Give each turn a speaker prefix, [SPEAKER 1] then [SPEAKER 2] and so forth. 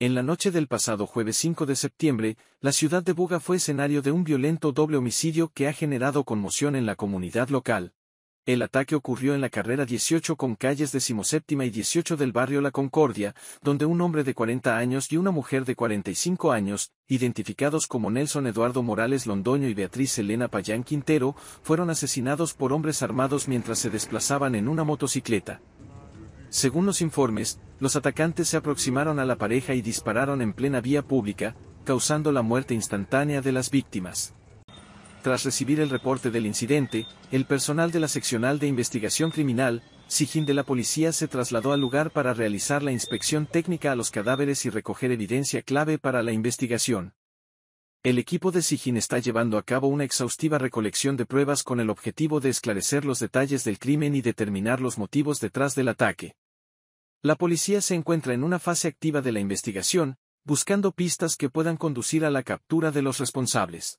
[SPEAKER 1] En la noche del pasado jueves 5 de septiembre, la ciudad de Buga fue escenario de un violento doble homicidio que ha generado conmoción en la comunidad local. El ataque ocurrió en la carrera 18 con calles 17 y 18 del barrio La Concordia, donde un hombre de 40 años y una mujer de 45 años, identificados como Nelson Eduardo Morales Londoño y Beatriz Elena Payán Quintero, fueron asesinados por hombres armados mientras se desplazaban en una motocicleta. Según los informes, los atacantes se aproximaron a la pareja y dispararon en plena vía pública, causando la muerte instantánea de las víctimas. Tras recibir el reporte del incidente, el personal de la seccional de investigación criminal, SIGIN de la policía se trasladó al lugar para realizar la inspección técnica a los cadáveres y recoger evidencia clave para la investigación. El equipo de SIGIN está llevando a cabo una exhaustiva recolección de pruebas con el objetivo de esclarecer los detalles del crimen y determinar los motivos detrás del ataque. La policía se encuentra en una fase activa de la investigación, buscando pistas que puedan conducir a la captura de los responsables.